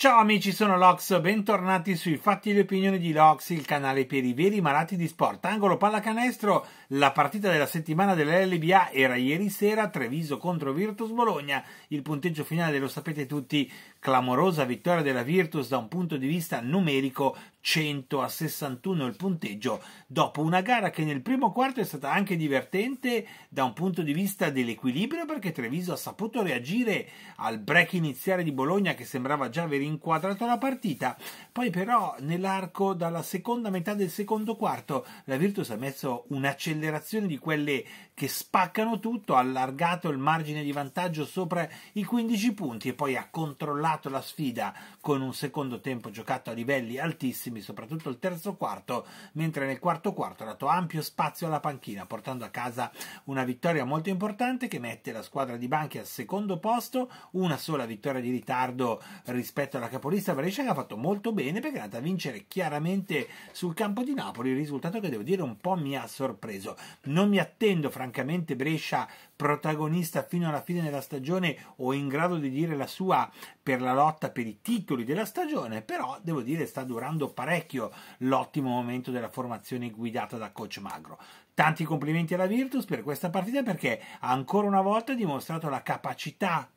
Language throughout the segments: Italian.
Ciao amici, sono Lox, bentornati sui Fatti e le opinioni di Lox, il canale per i veri malati di sport. Angolo pallacanestro, la partita della settimana dell'LBA era ieri sera, Treviso contro Virtus Bologna, il punteggio finale lo sapete tutti Clamorosa vittoria della Virtus da un punto di vista numerico, 100 a 61 il punteggio, dopo una gara che nel primo quarto è stata anche divertente da un punto di vista dell'equilibrio perché Treviso ha saputo reagire al break iniziale di Bologna che sembrava già aver inquadrato la partita, poi però nell'arco dalla seconda metà del secondo quarto la Virtus ha messo un'accelerazione di quelle che spaccano tutto, ha allargato il margine di vantaggio sopra i 15 punti e poi ha controllato regalato la sfida con un secondo tempo giocato a livelli altissimi, soprattutto il terzo quarto, mentre nel quarto quarto ha dato ampio spazio alla panchina, portando a casa una vittoria molto importante che mette la squadra di Banchi al secondo posto, una sola vittoria di ritardo rispetto alla capolista Brescia che ha fatto molto bene perché è andata a vincere chiaramente sul campo di Napoli, risultato che devo dire un po' mi ha sorpreso. Non mi attendo francamente Brescia protagonista fino alla fine della stagione o in grado di dire la sua per la lotta per i titoli della stagione, però devo dire sta durando parecchio l'ottimo momento della formazione guidata da coach Magro. Tanti complimenti alla Virtus per questa partita perché ancora una volta ha dimostrato la capacità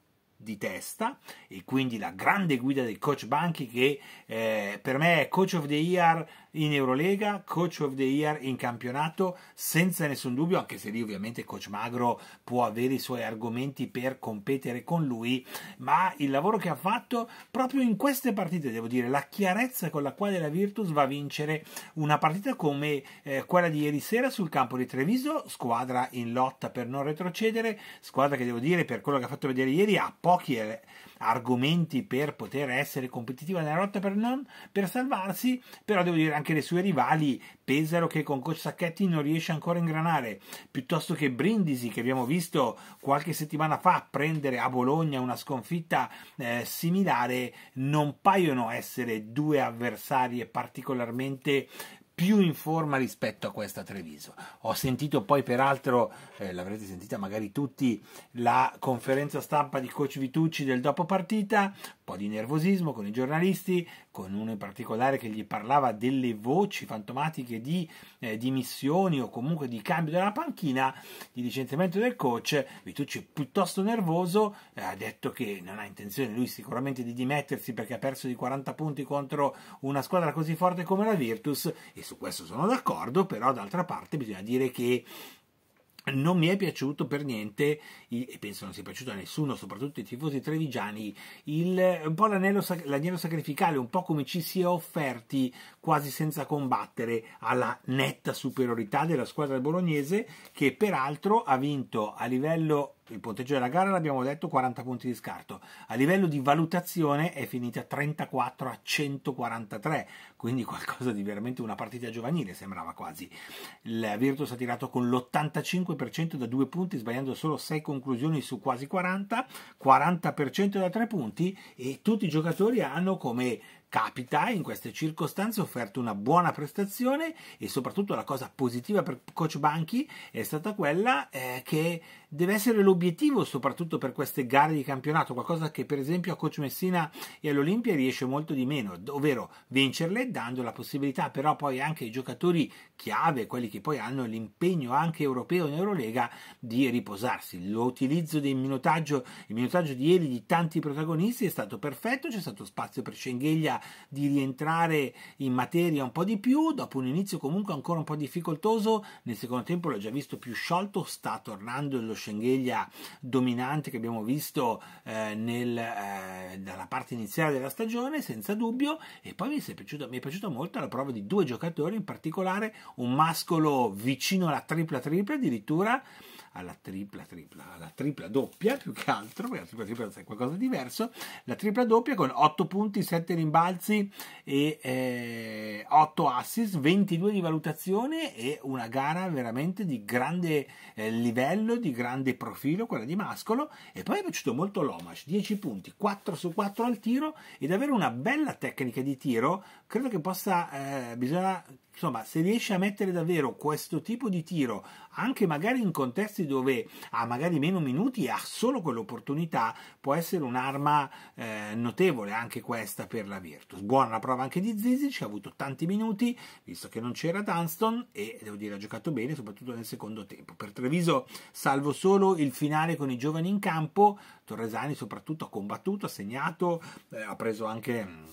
di testa e quindi la grande guida del coach Banchi che eh, per me è coach of the year in Eurolega, coach of the year in campionato senza nessun dubbio, anche se lì ovviamente coach Magro può avere i suoi argomenti per competere con lui, ma il lavoro che ha fatto proprio in queste partite, devo dire, la chiarezza con la quale la Virtus va a vincere una partita come eh, quella di ieri sera sul campo di Treviso, squadra in lotta per non retrocedere, squadra che devo dire per quello che ha fatto vedere ieri ha poco pochi eh, argomenti per poter essere competitiva nella lotta per, non, per salvarsi, però devo dire anche le sue rivali, Pesaro che con Coach Sacchetti non riesce ancora a ingranare, piuttosto che Brindisi che abbiamo visto qualche settimana fa prendere a Bologna una sconfitta eh, similare, non paiono essere due avversarie particolarmente più in forma rispetto a questa Treviso. Ho sentito poi peraltro, eh, l'avrete sentita magari tutti, la conferenza stampa di coach Vitucci del dopo partita, un po' di nervosismo con i giornalisti, con uno in particolare che gli parlava delle voci fantomatiche di eh, dimissioni o comunque di cambio della panchina, di licenziamento del coach, Vitucci piuttosto nervoso, eh, ha detto che non ha intenzione lui sicuramente di dimettersi perché ha perso di 40 punti contro una squadra così forte come la Virtus e su questo sono d'accordo, però d'altra parte bisogna dire che non mi è piaciuto per niente, e penso non sia piaciuto a nessuno, soprattutto ai tifosi trevigiani, il, un po' l'anello, l'anello, sacrificale, un po' come ci si è offerti quasi senza combattere alla netta superiorità della squadra bolognese, che peraltro ha vinto a livello il punteggio della gara l'abbiamo detto 40 punti di scarto a livello di valutazione è finita 34 a 143 quindi qualcosa di veramente una partita giovanile sembrava quasi il Virtus ha tirato con l'85% da due punti sbagliando solo 6 conclusioni su quasi 40 40% da tre punti e tutti i giocatori hanno come capita in queste circostanze ha offerto una buona prestazione e soprattutto la cosa positiva per coach Banchi è stata quella eh, che deve essere l'obiettivo soprattutto per queste gare di campionato, qualcosa che per esempio a coach Messina e all'Olimpia riesce molto di meno, ovvero vincerle dando la possibilità però poi anche ai giocatori chiave, quelli che poi hanno l'impegno anche europeo in Eurolega di riposarsi. L'utilizzo del minutaggio, il minutaggio di ieri di tanti protagonisti è stato perfetto, c'è stato spazio per Scengheglia di rientrare in materia un po' di più, dopo un inizio comunque ancora un po' difficoltoso, nel secondo tempo l'ho già visto più sciolto, sta tornando lo Schengelia dominante che abbiamo visto eh, nel, eh, dalla parte iniziale della stagione, senza dubbio, e poi mi è, piaciuto, mi è piaciuta molto la prova di due giocatori, in particolare un mascolo vicino alla tripla tripla addirittura, alla tripla tripla, alla tripla doppia più che altro, perché la tripla tripla è qualcosa di diverso, la tripla doppia con 8 punti, 7 rimbalzi e eh, 8 assist, 22 di valutazione e una gara veramente di grande eh, livello, di grande profilo, quella di Mascolo e poi è piaciuto molto l'Omash, 10 punti, 4 su 4 al tiro ed avere una bella tecnica di tiro, credo che possa, eh, bisogna, insomma, se riesce a mettere davvero questo tipo di tiro anche magari in contesti dove ha magari meno minuti e ha solo quell'opportunità, può essere un'arma eh, notevole anche questa per la Virtus. Buona la prova anche di Zizic, ha avuto tanti minuti, visto che non c'era Dunston e devo dire ha giocato bene, soprattutto nel secondo tempo. Per Treviso, salvo solo il finale con i giovani in campo, Torresani soprattutto ha combattuto, ha segnato, eh, ha preso anche mm,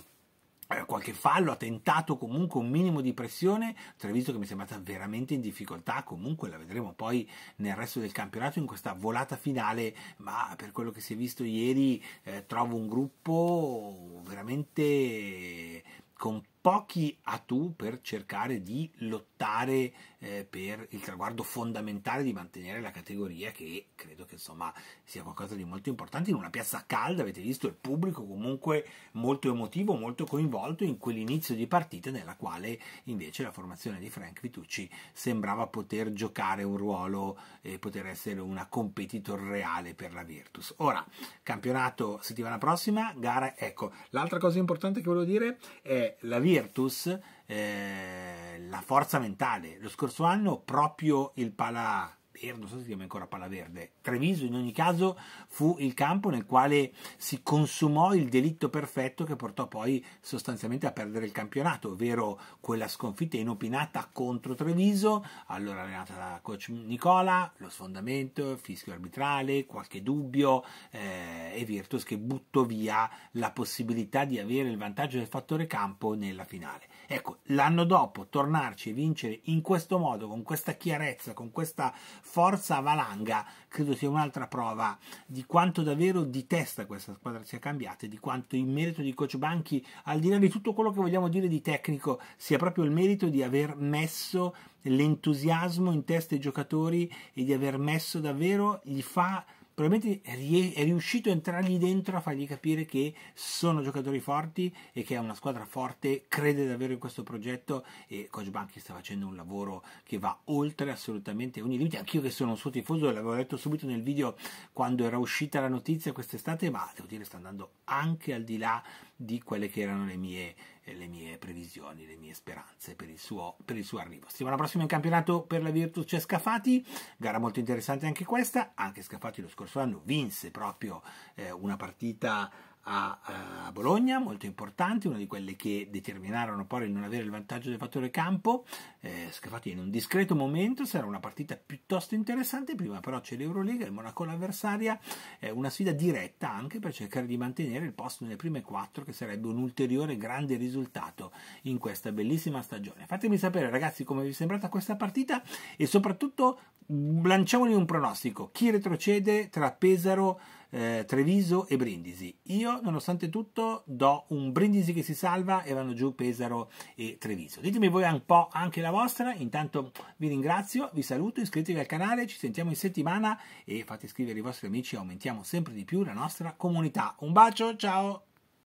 eh, qualche fallo, ha tentato comunque un minimo di pressione, Treviso che mi è sembrata veramente in difficoltà, comunque la vedremo poi nel resto del campionato in questa volata finale, ma per quello che si è visto ieri eh, trovo un gruppo veramente completo pochi a tu per cercare di lottare eh, per il traguardo fondamentale di mantenere la categoria che credo che insomma sia qualcosa di molto importante in una piazza calda avete visto il pubblico comunque molto emotivo molto coinvolto in quell'inizio di partita nella quale invece la formazione di Frank Vitucci sembrava poter giocare un ruolo e poter essere una competitor reale per la Virtus ora campionato settimana prossima gara ecco l'altra cosa importante che volevo dire è la Virtus Virtus eh, la forza mentale. Lo scorso anno proprio il Pala Verde, non so se si chiama ancora Palaverde, Treviso in ogni caso fu il campo nel quale si consumò il delitto perfetto che portò poi sostanzialmente a perdere il campionato, ovvero quella sconfitta inopinata contro Treviso, allora allenata da coach Nicola, lo sfondamento, fischio arbitrale, qualche dubbio, eh, e Virtus che buttò via la possibilità di avere il vantaggio del fattore campo nella finale. Ecco, l'anno dopo tornarci e vincere in questo modo, con questa chiarezza, con questa forza avalanga, credo sia un'altra prova di quanto davvero di testa questa squadra sia cambiata e di quanto in merito di Coach Banchi, al di là di tutto quello che vogliamo dire di tecnico, sia proprio il merito di aver messo l'entusiasmo in testa ai giocatori e di aver messo davvero gli fa probabilmente è riuscito a entrargli dentro, a fargli capire che sono giocatori forti e che è una squadra forte, crede davvero in questo progetto e Coach Banchi sta facendo un lavoro che va oltre assolutamente ogni limite. Anch'io che sono un suo tifoso, l'avevo detto subito nel video quando era uscita la notizia quest'estate, ma devo dire sta andando anche al di là di quelle che erano le mie le mie previsioni, le mie speranze per il suo, per il suo arrivo. Settimana prossima in campionato per la Virtus c'è Scafati, gara molto interessante anche questa, anche Scafati lo scorso scorso anno vinse proprio eh, una partita a, eh, a Bologna, molto importante, una di quelle che determinarono poi il non avere il vantaggio del fattore campo, eh, scaffati in un discreto momento, sarà una partita piuttosto interessante, prima però c'è l'Euroliga, il Monaco l'avversaria, eh, una sfida diretta anche per cercare di mantenere il posto nelle prime quattro che sarebbe un ulteriore grande risultato in questa bellissima stagione. Fatemi sapere ragazzi come vi è sembrata questa partita e soprattutto mm, lanciamoli un pronostico, chi retrocede tra Pesaro eh, Treviso e Brindisi. Io, nonostante tutto, do un Brindisi che si salva e vanno giù Pesaro e Treviso. Ditemi voi un po' anche la vostra. Intanto vi ringrazio, vi saluto, iscrivetevi al canale, ci sentiamo in settimana e fate iscrivere i vostri amici, aumentiamo sempre di più la nostra comunità. Un bacio, ciao!